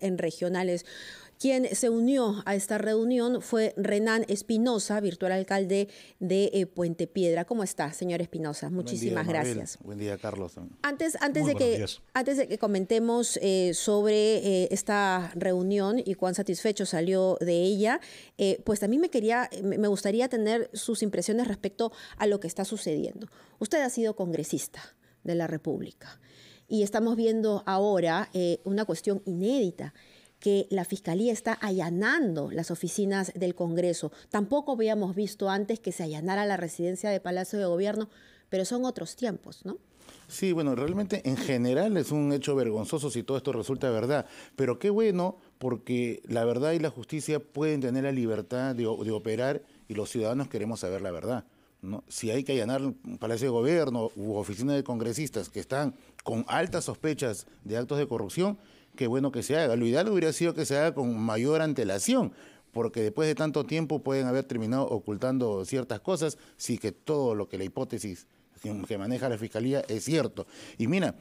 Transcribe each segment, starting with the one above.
en regionales. Quien se unió a esta reunión fue Renan Espinosa, virtual alcalde de eh, Puente Piedra. ¿Cómo está, señor Espinosa? Muchísimas gracias. Buen día, Carlos. Antes, antes, de, que, antes de que comentemos eh, sobre eh, esta reunión y cuán satisfecho salió de ella, pues también me, quería, me gustaría tener sus impresiones respecto a lo que está sucediendo. Usted ha sido congresista de la República y estamos viendo ahora eh, una cuestión inédita que la Fiscalía está allanando las oficinas del Congreso. Tampoco habíamos visto antes que se allanara la residencia de Palacio de Gobierno, pero son otros tiempos, ¿no? Sí, bueno, realmente en general es un hecho vergonzoso si todo esto resulta verdad, pero qué bueno porque la verdad y la justicia pueden tener la libertad de operar y los ciudadanos queremos saber la verdad si hay que allanar un Palacio de Gobierno u oficinas de congresistas que están con altas sospechas de actos de corrupción, qué bueno que se haga. Lo ideal hubiera sido que se haga con mayor antelación, porque después de tanto tiempo pueden haber terminado ocultando ciertas cosas, si que todo lo que la hipótesis que maneja la Fiscalía es cierto. Y mira,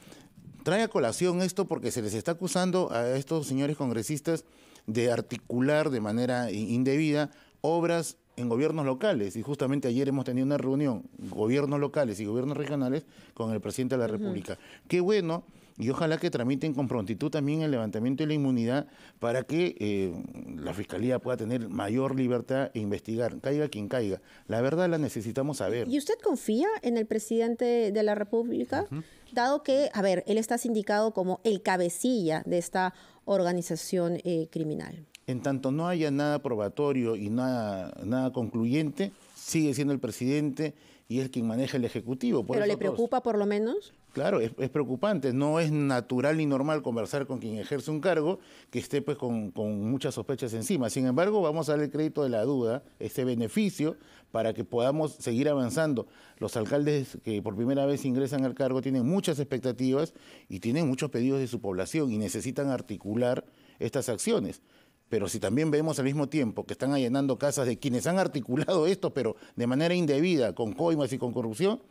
trae a colación esto porque se les está acusando a estos señores congresistas de articular de manera indebida obras en gobiernos locales. Y justamente ayer hemos tenido una reunión, gobiernos locales y gobiernos regionales, con el presidente de la República. Qué bueno y ojalá que tramiten con prontitud también el levantamiento de la inmunidad para que eh, la Fiscalía pueda tener mayor libertad e investigar, caiga quien caiga. La verdad la necesitamos saber. ¿Y usted confía en el presidente de la República? Dado que, a ver, él está sindicado como el cabecilla de esta organización eh, criminal en tanto no haya nada probatorio y nada, concluyente, sigue siendo el presidente y es quien maneja el Ejecutivo. ¿Pero le preocupa por lo menos? Claro, es, preocupante. No es natural ni normal conversar con quien ejerce un cargo que esté pues con, muchas sospechas encima. Sin embargo, vamos a darle crédito de la duda, ese beneficio, para que podamos seguir avanzando. Los alcaldes que por primera vez ingresan al cargo tienen muchas expectativas y tienen muchos pedidos de su población y necesitan articular estas acciones. Pero si también vemos al mismo tiempo que están allanando casas de quienes han articulado esto, pero de manera indebida, con coimas y con corrupción,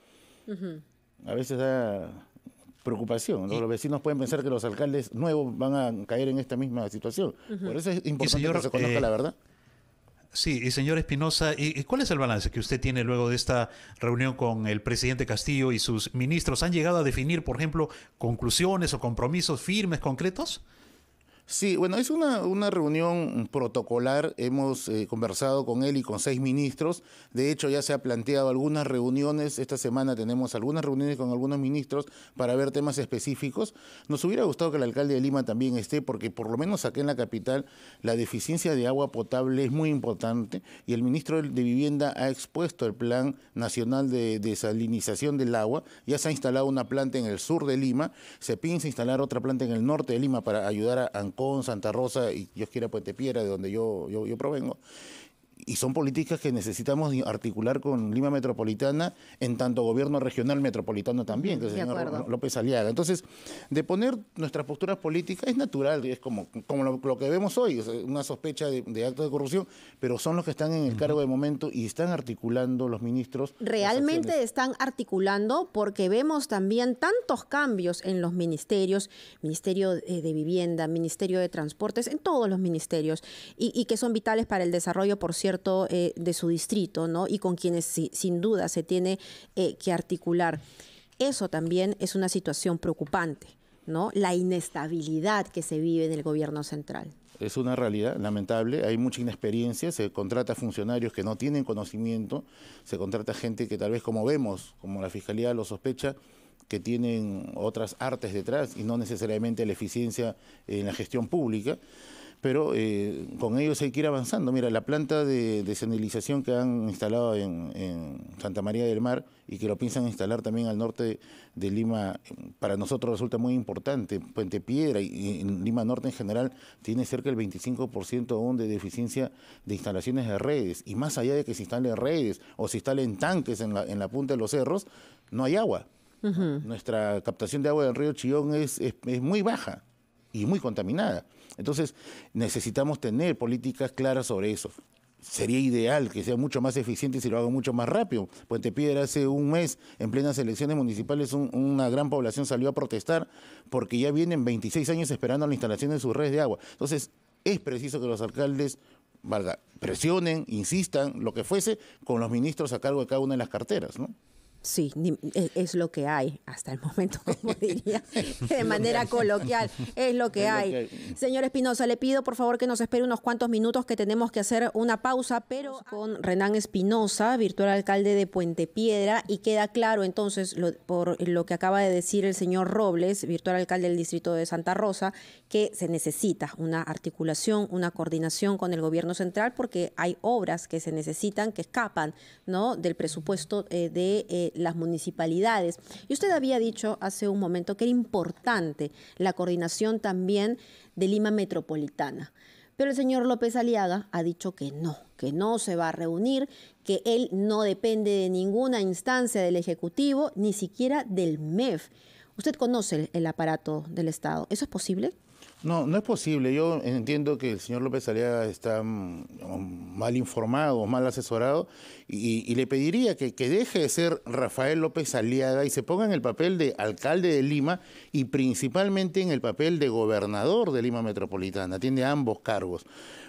a veces da preocupación. Los vecinos pueden pensar que los alcaldes nuevos van a caer en esta misma situación. Por eso es importante que se conozca eh, la verdad. Sí, y señor Espinosa, ¿y cuál es el balance que usted tiene luego de esta reunión con el presidente Castillo y sus ministros? ¿Han llegado a definir, por ejemplo, conclusiones o compromisos firmes, concretos? Sí, bueno, es una, una reunión protocolar. Hemos eh, conversado con él y con seis ministros. De hecho, ya se ha planteado algunas reuniones. Esta semana tenemos algunas reuniones con algunos ministros para ver temas específicos. Nos hubiera gustado que el alcalde de Lima también esté, porque por lo menos aquí en la capital la deficiencia de agua potable es muy importante y el ministro de Vivienda ha expuesto el Plan Nacional de Desalinización del Agua. Ya se ha instalado una planta en el sur de Lima. Se piensa instalar otra planta en el norte de Lima para ayudar a con Santa Rosa y Dios quiera Puente Piedra, de donde yo, yo provengo, y son políticas que necesitamos articular con Lima Metropolitana, en tanto gobierno regional metropolitano también, que señor López Aliaga. Entonces, de poner nuestras posturas políticas es natural, es como, como lo, que vemos hoy, una sospecha de, acto actos de corrupción, pero son los que están en el cargo de momento y están articulando los ministros. Realmente están articulando porque vemos también tantos cambios en los ministerios, Ministerio de Vivienda, Ministerio de Transportes, en todos los ministerios, y, y que son vitales para el desarrollo, por cierto eh, de su distrito, ¿no? Y con quienes sin duda se tiene eh, que articular. Eso también es una situación preocupante, ¿no? La inestabilidad que se vive en el gobierno central es una realidad lamentable, hay mucha inexperiencia, se contrata funcionarios que no tienen conocimiento, se contrata gente que tal vez como vemos, como la Fiscalía lo sospecha, que tienen otras artes detrás y no necesariamente la eficiencia en la gestión pública pero eh, con ellos hay que ir avanzando. Mira, la planta de desenilización que han instalado en, Santa María del Mar y que lo piensan instalar también al norte de Lima, para nosotros resulta muy importante. Puente Piedra y, Lima Norte en general tiene cerca del 25% aún de deficiencia de instalaciones de redes. Y más allá de que se instalen redes o se instalen tanques en la, punta de los cerros, no hay agua. Nuestra captación de agua del río Chillón es, es muy baja y muy contaminada. Entonces, necesitamos tener políticas claras sobre eso. Sería ideal que sea mucho más eficiente si lo haga mucho más rápido. Puente Piedra hace un mes, en plenas elecciones municipales, una gran población salió a protestar porque ya vienen 26 años esperando la instalación de sus redes de agua. Entonces, es preciso que los alcaldes valga, presionen, insistan, lo que fuese, con los ministros a cargo de cada una de las carteras, ¿no? Sí, e, es lo que hay hasta el momento, como diría, de manera coloquial, es lo que hay. Señor Espinosa, le pido por favor que nos espere unos cuantos minutos que tenemos que hacer una pausa, pero con Renán Espinosa, virtual alcalde de Puente Piedra, y queda claro entonces por lo que acaba de decir el señor Robles, virtual alcalde del distrito de Santa Rosa, que se necesita una articulación, una coordinación con el gobierno central porque hay obras que se necesitan, que escapan ¿no? del presupuesto eh, de... Eh, las municipalidades. Y usted había dicho hace un momento que era importante la coordinación también de Lima Metropolitana. Pero el señor López Aliaga ha dicho que no, que no se va a reunir, que él no depende de ninguna instancia del Ejecutivo, ni siquiera del MEF. Usted conoce el aparato del Estado. ¿Eso es posible? No, no es posible. Yo entiendo que el señor López Aliaga está mm, mm, mal informado, mal asesorado, y, le pediría que, deje de ser Rafael López Aliaga y se ponga en el papel de alcalde de Lima y principalmente en el papel de gobernador de Lima Metropolitana. Tiene ambos cargos.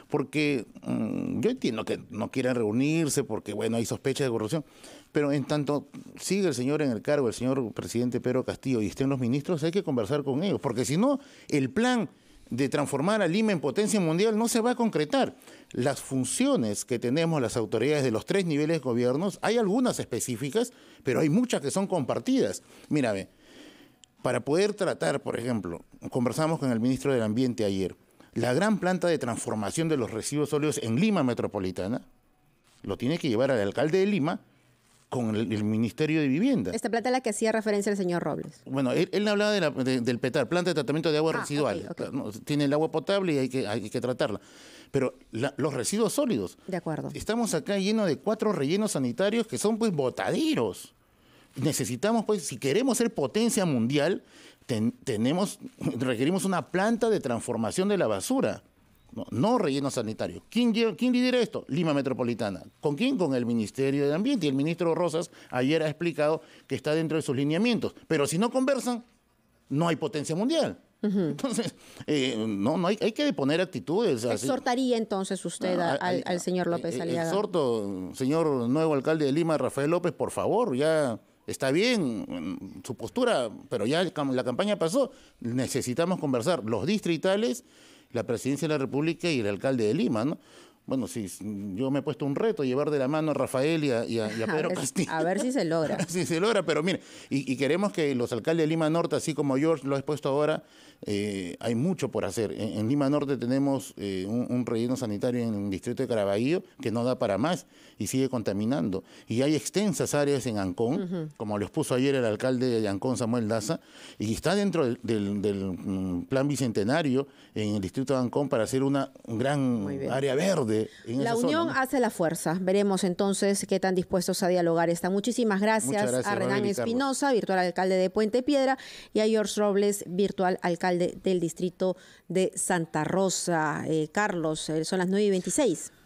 Porque mm, yo entiendo que no quieran reunirse porque, bueno, hay sospecha de corrupción. Pero en tanto sigue el señor en el cargo, el señor presidente Pedro Castillo, y estén los ministros, hay que conversar con ellos, porque si no, el plan de transformar a Lima en potencia mundial no se va a concretar. Las funciones que tenemos las autoridades de los tres niveles de gobiernos, hay algunas específicas, pero hay muchas que son compartidas. Mírame, para poder tratar, por ejemplo, conversamos con el ministro del Ambiente ayer, la gran planta de transformación de los residuos sólidos en Lima metropolitana, lo tiene que llevar al alcalde de Lima con el, Ministerio de Vivienda. Esta planta es la que hacía referencia el señor Robles. Bueno, él, hablaba del PETAR, planta de tratamiento de agua ah, residual. tiene el agua potable y hay que, hay que tratarla. Pero los residuos sólidos. De acuerdo. Estamos acá llenos de cuatro rellenos sanitarios que son pues botaderos. Necesitamos pues, si queremos ser potencia mundial, tenemos, requerimos una planta de transformación de la basura. No, relleno sanitario. ¿Quién, lidera esto? Lima Metropolitana. ¿Con quién? Con el Ministerio de Ambiente. Y el ministro Rosas ayer ha explicado que está dentro de sus lineamientos. Pero si no conversan, no hay potencia mundial. Entonces, eh, no, no hay, que poner actitudes. Así. ¿Exhortaría entonces usted ah, al, señor eh, López eh, Aliaga? Exhorto, señor nuevo alcalde de Lima, Rafael López, por favor, ya está bien su postura, pero ya la campaña pasó. Necesitamos conversar los distritales la presidencia de la República y el alcalde de Lima, ¿no? bueno, sí, yo me he puesto un reto, llevar de la mano a Rafael y a, Pedro Castillo. A ver si se logra. si se logra, pero mire, y, queremos que los alcaldes de Lima Norte, así como George lo ha expuesto ahora, eh, hay mucho por hacer. En, Lima Norte tenemos eh, un, relleno sanitario en el distrito de Caraballo que no da para más y sigue contaminando. Y hay extensas áreas en Ancón, como les puso ayer el alcalde de Ancón, Samuel Daza, y está dentro del, mm, plan bicentenario en el distrito de Ancón para hacer una gran área verde la unión hace la fuerza. Veremos entonces qué tan dispuestos a dialogar están. Muchísimas gracias, a Renan Espinosa, virtual alcalde de Puente Piedra, y a George Robles, virtual alcalde del distrito de Santa Rosa. Eh, Carlos, eh, son las 9 y 26.